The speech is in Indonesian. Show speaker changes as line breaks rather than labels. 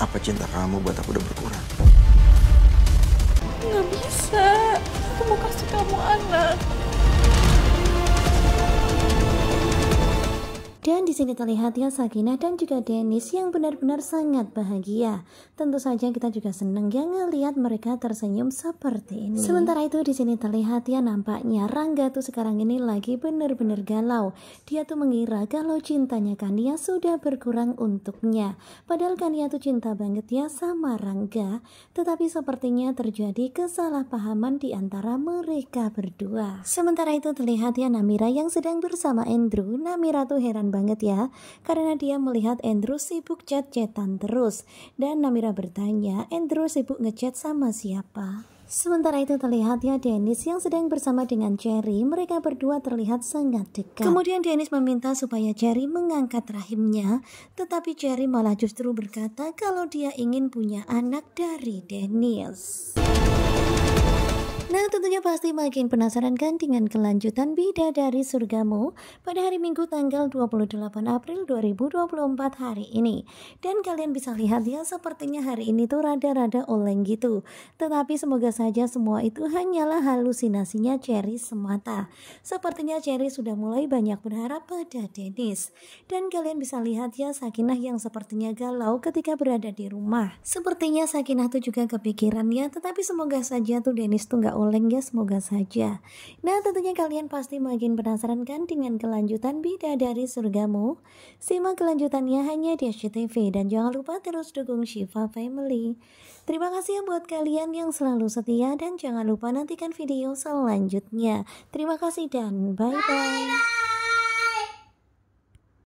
apa cinta kamu buat aku udah berkurang? Nggak bisa. Aku mau kasih kamu anak. Dan di sini terlihat ya Sakina dan juga Dennis yang benar-benar sangat bahagia. Tentu saja kita juga senang ya ngelihat mereka tersenyum seperti ini. Sementara itu di sini terlihat ya nampaknya Rangga tuh sekarang ini lagi benar-benar galau. Dia tuh mengira kalau cintanya Kania sudah berkurang untuknya. Padahal Kania tuh cinta banget ya sama Rangga, tetapi sepertinya terjadi kesalahpahaman di antara mereka berdua. Sementara itu terlihat ya Namira yang sedang bersama Andrew. Namira tuh heran banget ya, karena dia melihat Andrew sibuk chat-chatan terus. Dan Namira bertanya, Andrew sibuk ngechat sama siapa? Sementara itu terlihat ya Dennis yang sedang bersama dengan Cherry, mereka berdua terlihat sangat dekat. Kemudian Dennis meminta supaya Cherry mengangkat rahimnya, tetapi Cherry malah justru berkata kalau dia ingin punya anak dari Dennis. Nah tentunya pasti makin penasaran kan dengan kelanjutan Bida dari Surgamu pada hari Minggu tanggal 28 April 2024 hari ini. Dan kalian bisa lihat ya sepertinya hari ini tuh rada-rada oleng gitu. Tetapi semoga saja semua itu hanyalah halusinasinya Cherry semata. Sepertinya Cherry sudah mulai banyak berharap pada Dennis. Dan kalian bisa lihat ya Sakinah yang sepertinya galau ketika berada di rumah. Sepertinya Sakinah tuh juga kepikirannya. tetapi semoga saja tuh Dennis tuh nggak oleng ya semoga saja. Nah tentunya kalian pasti makin penasaran kan dengan kelanjutan Bida dari Surgamu? Simak kelanjutannya hanya di SCTV dan jangan lupa terus dukung Shiva Family. Terima kasih ya buat kalian yang selalu setia dan jangan lupa nantikan video selanjutnya. Terima kasih dan bye-bye.